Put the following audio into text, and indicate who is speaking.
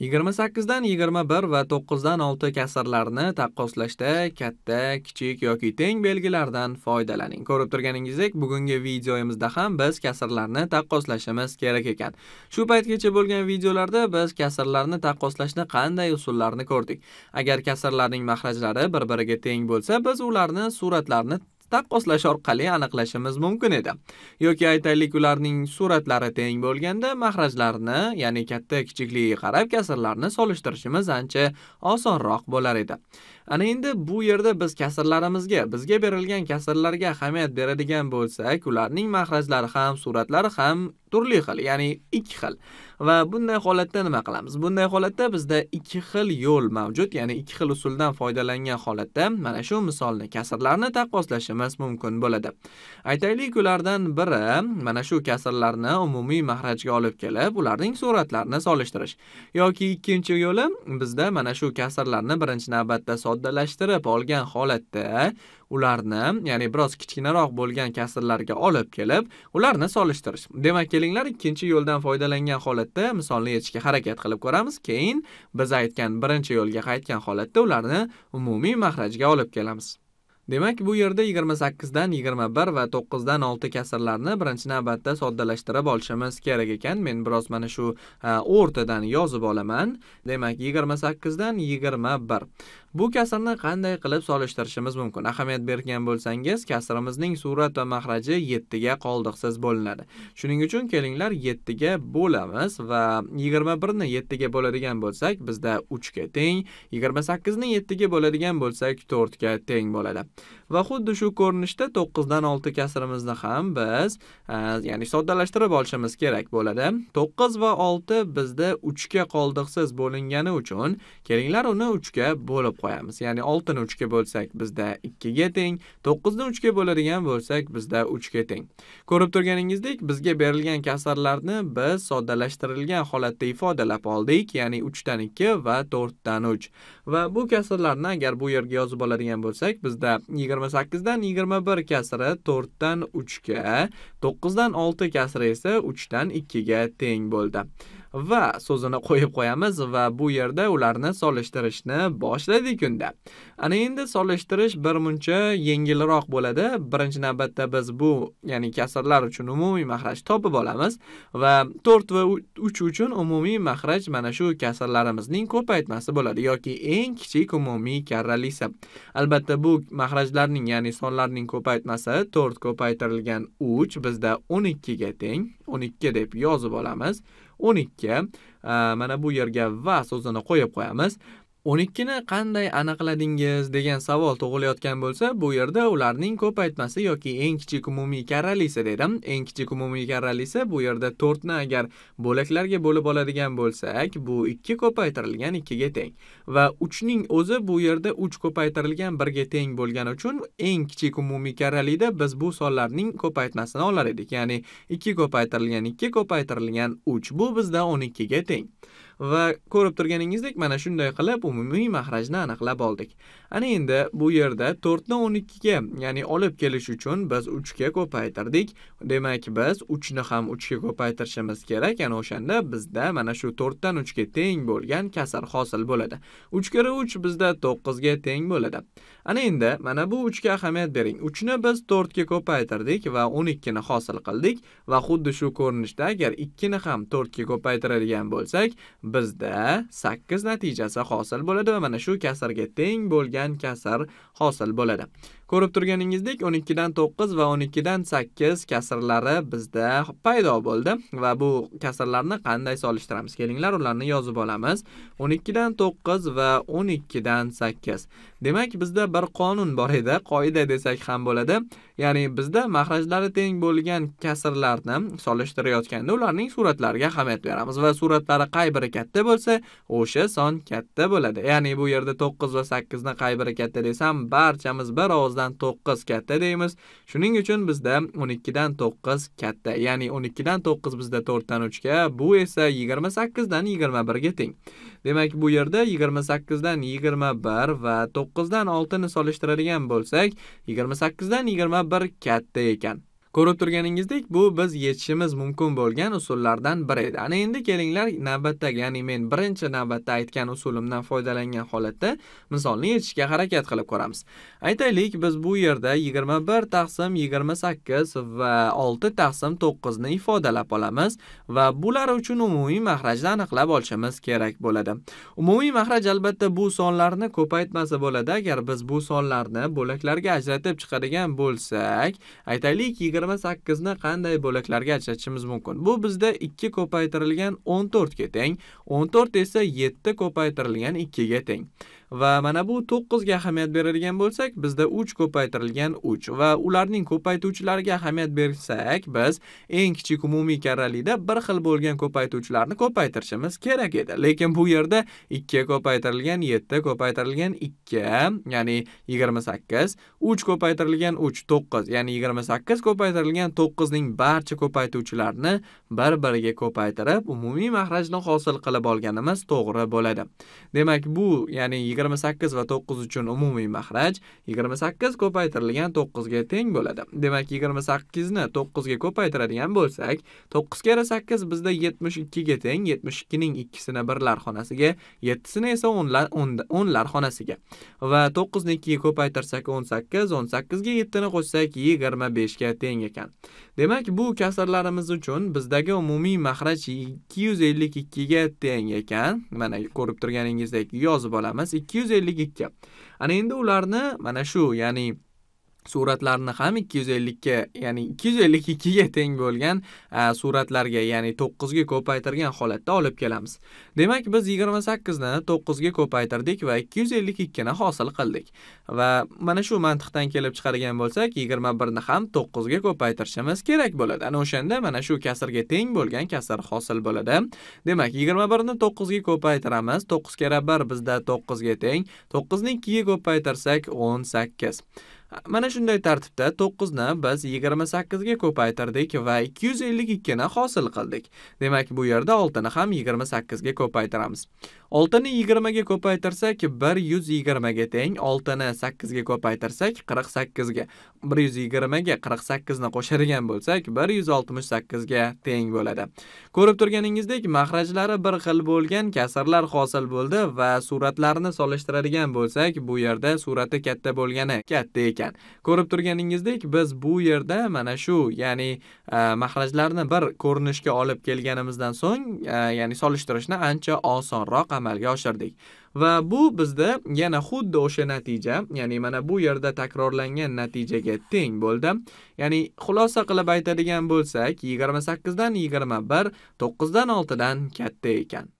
Speaker 1: 28 dan 21 va 9 dan 6 kasrlarni taqqoslashda katta, kichik yoki teng belgilardan foydalaning. Ko'rib turganingizdek, bugungi videoyimizda ham biz kasrlarni taqqoslashimiz kerak ekan. Shu paytgacha bo'lgan videolarda biz kasrlarni taqqoslashni qanday usullarni ko'rdik. Agar kasrlarning mahrajlari bir-biriga teng bo'lsa, biz ularni suratlarni taqqoslash orqali aniqlashimiz mumkin edi yoki aytaylik ularning suratlari teng bo'lganda mahrajlarni ya'ni katta kichikligiga qarab kasrlarni solishtirishimiz ancha osonroq bo'lar edi ana endi bu yerda biz kasrlarimizga bizga berilgan kasrlarga ahamiyat beradigan bo'lsak ularning mahrajlari ham suratlari ham turli xil ya'ni ikki xil va bunday holatda nima qilamiz bunday holatda bizda ikki xil yo'l mavjud ya'ni ikki xil usuldan foydalangan holatda mana shu misolni kasrlarni taqqoslashimiz mumkin bo'ladi aytaylik ulardan biri mana shu kasrlarni umumiy mahrajga olib kelib ularning suratlarini solishtirish yoki ikkinchi yo'li bizda mana shu kasrlarni birinchi navbatda soddalashtirib olgan holatda ularni ya'ni biroz kichkinaroq bo'lgan kasrlarga olib kelib ularni solishtirish demak kelinglar ikkinchi yo'ldan foydalangan holatda misolni yechishga harakat qilib ko'ramiz keyin biz aytgan birinchi yo'lga qaytgan holatda ularni umumiy mahrajga olib kelamiz Demak, bu yerda 28 dan 21 va 9 dan 6 kasrlarni birinchi navbatda soddalashtirib olishimiz kerak ekan. Men biroz mana shu e, o'rtadan yozib olaman. Demak, 28 dan 21. Bu kasrni qanday qilib solishtirishimiz mumkin? Ahamiyat bergan bo'lsangiz, kasrimizning surat va mahraji 7 ga qoldiqsiz bo'linadi. Shuning uchun kelinglar 7 ga bo'lamiz va 21 ni 7 ga bo'ladigan bo'lsak, bizda 3 ga teng, 28 ni 7 ga bo'ladigan bo'lsak, 4 ga teng bo'ladi. Va xuddi shu ko'rinishda 9 dan 6 kasrimizni ham biz, e, ya'ni soddalashtirib olishimiz kerak bo'ladi. 9 va 6 bizda 3 ga qoldiqsiz bo'lingani uchun, kelinglar uni 3 ga bo'lib qo'yamiz ya'ni oltini uchga bo'lsak bizda ikkiga teng to'qqizni uchga bo'ladigan bo'lsak bizda uchga teng ko'rib turganingizdek bizga berilgan kasrlarni biz soddalashtirilgan holatda ifodalab oldik ya'ni uchdan ikki va to'rtdan uch va bu kasrlarni agar bu yerga yozib oladigan bo'lsak bizda yigirma sakkizdan yigirma bir kasri to'rtdan uchga to'qqizdan olti kasri esa uchdan ikkiga teng bo'ldi va so'zini qo'yib qo'yamiz va bu yerda ularni solishtirishni boshladik unda. Ana endi solishtirish bir muncha yengilroq bo'ladi. Birinchi navbatda biz bu, ya'ni kasrlar uchun umumiy mahraj topib olamiz va 4 va 3 uchun umumiy mahraj mana shu kasrlarimizning ko'paytmasi bo'ladi yoki eng kichik umumiy karralisi. Albatta bu mahrajlarning, ya'ni sonlarning ko'paytmasi 4 ko'paytirilgan 3 bizda 12 ga teng, 12 deb yozib olamiz. o'n ikki mana bu yerga va so'zini qo'yib qo'yamiz o'n ikkini qanday aniqladingiz degan savol tug'ilayotgan bo'lsa, bu yerda ularning ko'paytmasi yoki eng kichik umumiy karralisi dedim. Eng kichik umumiy karralisi bu yerda to'rtni agar bo'laklarga bo'lib oladigan bo'lsak, bu ikki ko'paytirilgan ikkiga teng va uchning o'zi bu yerda uch ko'paytirilgan birga teng bo'lgani uchun eng kichik umumiy karralida biz bu sonlarning ko'paytmasini olar edik. Ya'ni ikki ko'paytirilgan ikki ko'paytirilgan uch bu bizda o'n ikkiga teng. va ko'rib turganingizdek mana shunday qilib umumiy mahrajni aniqlab oldik ana endi bu yerda 4 o'n 12 ga ya'ni olib kelish uchun biz 3 ga ko'paytirdik demak biz 3 ni ham 3 ga ko'paytirishimiz kerak ana o'shanda bizda mana shu 4 uchga 3 ga teng bo'lgan kasr hosil bo'ladi 3 kiri 3 bizda 9 ga teng bo'ladi ana endi mana bu 3 ga ahamiyat bering 3 ni biz 4 ga ko'paytirdik va 12 ni hosil qildik va xuddi shu ko'rinishda agar 2 ni ham 4 ga ko'paytiradigan bo'lsak bizda 8 natijasi hosil bo'ladi va mana shu kasrga teng bo'lgan kasr hosil bo'ladi Ko'rib turganingizdek 12 dan 9 va 12 dan 8 kasrlari bizda paydo bo'ldi va bu kasrlarni qanday solishtiramiz? Kelinglar, ularni yozib olamiz. 12 dan 9 va 12 dan 8. Demak, bizda bir qonun bor edi, qoida desak ham bo'ladi. Ya'ni bizda mahrajlari teng bo'lgan kasrlarni solishtirayotganda ularning suratlariga ahamiyat beramiz va suratlari qay biri katta bo'lsa, o'sha son katta bo'ladi. Ya'ni bu yerda 9 va 8 ni qay biri katta desam, barchamiz bir ovozdan oltidan to'qqiz katta deymiz shuning uchun bizda o'n ikkidan to'qqiz katta ya'ni o'n ikkidan to'qqiz bizda to'rtdan uchga bu esa yigirma sakkizdan yigirma birga teng demak bu yerda yigirma sakkizdan yigirma bir va to'qqizdan oltini solishtiradigan bo'lsak yigirma sakkizdan yigirma bir katta ekan Ko'rib turganingizdek, bu biz yechishimiz mumkin bo'lgan usullardan biri edi. Ana endi kelinglar navbatdagi, ya'ni men birinchi navbatda aytgan usulimdan foydalangan holatda misolni yechishga harakat qilib ko'ramiz. Aytaylik, biz bu yerda 21 taqsim 28 va 6 taqsim 9 ni ifodalab olamiz va bular uchun umumiy mahrajni aniqlab olishimiz kerak bo'ladi. Umumiy mahraj albatta bu sonlarni ko'paytmasa bo'ladi. Agar biz bu sonlarni bo'laklarga ajratib chiqadigan bo'lsak, aytaylik yigirma sakkizni qanday bo'laklarga ajratishimiz mumkin bu bizda ikki ko'paytirilgan o'n to'rtga teng o'n to'rt esa yetti ko'paytirilgan ikkiga teng va mana bu 9 ga ahamiyat beradigan bo'lsak, bizda 3 ko'paytirilgan 3 va ularning ko'paytuvchilariga ahamiyat bersak, biz eng kichik umumiy karralikda bir xil bo'lgan ko'paytuvchilarni ko'paytirishimiz kerak edi. Lekin bu yerda 2 ko'paytirilgan 7 ko'paytirilgan 2, ya'ni 28, 3 ko'paytirilgan 3 9, ya'ni 28 ko'paytirilgan 9 ning barcha ko'paytuvchilarini bir-biriga ko'paytirib umumiy maxrajni hosil qilib olganimiz to'g'ri bo'ladi. Demak, bu ya'ni yigirma sakkiz va to'qqiz uchun umumiy mahraj yigirma sakkiz ko'paytirilgan to'qqizga teng bo'ladi demak yigirma sakkizni to'qqizga ko'paytiradigan bo'lsak to'qqiz kara sakkiz bizda yetmish ikkiga teng yetmish ikkining ikkisini birlar xonasiga yettisini esa o'nlar o'nlar xonasiga va to'qqizni ikkiga ko'paytirsak o'n sakkiz o'n sakkizga yettini qo'shsak yigirma beshga teng ekan demak bu kasrlarimiz uchun bizdagi umumiy mahraj ikki yuz ellik ikkiga teng ekan mana ko'rib turganingizdek yozib olamiz ikki yuz ellik ikki ana endi ularni mana shu ya'ni suratlarni ham 250 ga, ya'ni 252 ga teng bo'lgan suratlarga, ya'ni 9 ga ko'paytirgan holatda olib kelamiz. Demak, biz 28 ni 9 ga ko'paytirdik va 252 ni hosil qildik. Va mana shu mantiqdan kelib chiqargan bo'lsak, 21 ni ham 9 ga ko'paytirishimiz kerak bo'ladi. Ana o'shanda mana shu kasrga teng bo'lgan kasr hosil bo'ladi. Demak, 21 ni 9 ga ko'paytiramiz. 9 kira 1 bizda 9 ga teng. 9 ni 2 ga ko'paytirsak 18. Mana shunday tartibda 9 ni biz 28 ga ko'paytirdik va 252 ni hosil qildik. Demak, bu yerda 6 ni ham 28 ga ko'paytiramiz. oltini yigirmaga ko'paytirsak bir yuz yigirmaga teng oltini sakkizga ko'paytirsak qirq sakkizga bir yuz yigirmaga qirq sakkizni qo'shadigan bo'lsak bir yuz oltmish sakkizga teng bo'ladi ko'rib turganingizdek mahrajlari bir xil bo'lgan kasrlar hosil bo'ldi va suratlarni solishtiradigan bo'lsak bu yerda surati katta bo'lgani katta ekan ko'rib turganingizdek biz bu yerda mana shu ya'ni e, mahrajlarni bir ko'rinishga olib kelganimizdan so'ng e, ya'ni solishtirishni ancha osonroq amalga oshirdik va bu bizda yana xuddi o'sha natija ya'ni mana bu yerda takrorlangan natijaga teng bo'ldi ya'ni xulosa qilib aytadigan bo'lsak 28 dan 21 9 dan 6 dan katta ekan